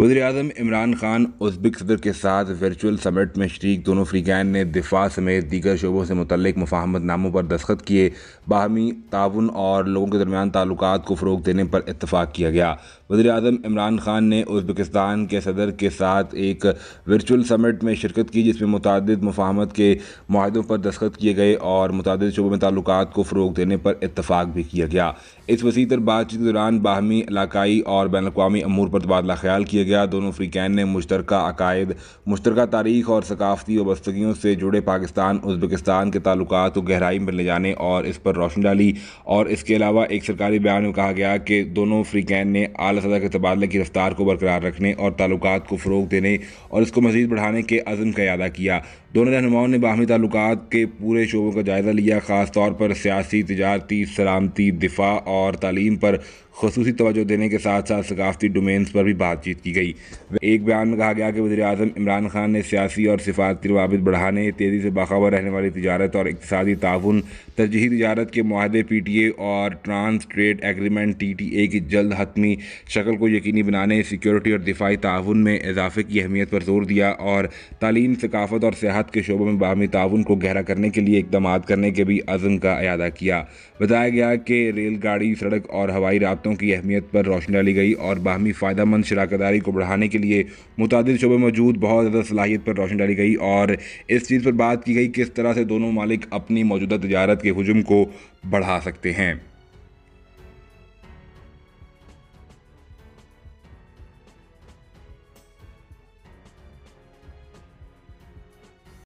वजी अजम इमरान खान उजबिक सदर के साथ वर्चुअल समिट में शरीक दोनों फ्रीकैन ने दिफा समेत दीगर शोबों से मतलब मफाहमत नामों पर दस्खत किए बाहमी ताउन और लोगों के दरमियान ताल्लुक को फ़रोग देने पर इतफ़ाक़ किया गया वजी अजम इमरान खान ने उजबकिस्तान के सदर के साथ एक वर्चुअल समिट में शिरकत की जिसमें मुतद मफाहमत के माहों पर दस्खत किए गए और मुतद शोबों में ताल्लुक को फ़रोग देने पर इतफ़ाक़ भी किया गया इस वसीतर बातचीत के दौरान बाहमी इलाकई और बैन अवी अमूर पर तबादला ख्याल किया गया दोनों फ्रीकैन ने मुश्तर अकायद मुश्तर तारीख और सकाफती वस्तगियों से जुड़े पाकिस्तान उज्बेकिस्तान के तल्ल को गहराई में ले जाने और इस पर रोशनी डाली और इसके अलावा एक सरकारी बयान में कहा गया कि दोनों फ्रीकैन ने अली सदा के तबादले की रफ्तार को बरकरार रखने और ताल्लुक को फ़रोग देने और इसको मजीद बढ़ाने के अज़म का अदा किया दोनों रहनुमाओं ने बाहमी ताल्लुक के पूरे शोबों का जायज़ा लिया खासतौर पर सियासी तजारती सलामती दिफा और तालीम पर खसूस तोज्जो देने के साथ साथ सकाफती डोमेन्स पर भी बातचीत की गई एक बयान में कहा गया कि वजी अजम इमरान खान ने सियासी और सिफारती रवाबित बढ़ाने तेज़ी से बाखबर रहने वाली तजारत और इकतदी ताउन तरजीही तजारत के माहदे पी टी ए और trans trade agreement T T A की जल्द हतमी शक्ल को यकीनी बनाने सिक्योरिटी और दिफाई ताउन में इजाफे की अहमियत पर जोर दिया और तालीम सकाफत और सेहत के शोबों में बाहमी ताउन को गहरा करने के लिए इकदाम करने के भी अज़म का अदा किया बताया गया कि रेलगाड़ी सड़क और हवाई रबतों की अहमियत पर रोशनी डाली गई और बाहमी फ़ायदा मंद शराकदारी को बढ़ाने के लिए मुतद शुबे मौजूद बहुत ज़्यादा सलाहियत पर रोशन डाली गई और इस चीज़ पर बात की गई किस तरह से दोनों मालिक अपनी मौजूदा तजारत के हजम को बढ़ा सकते हैं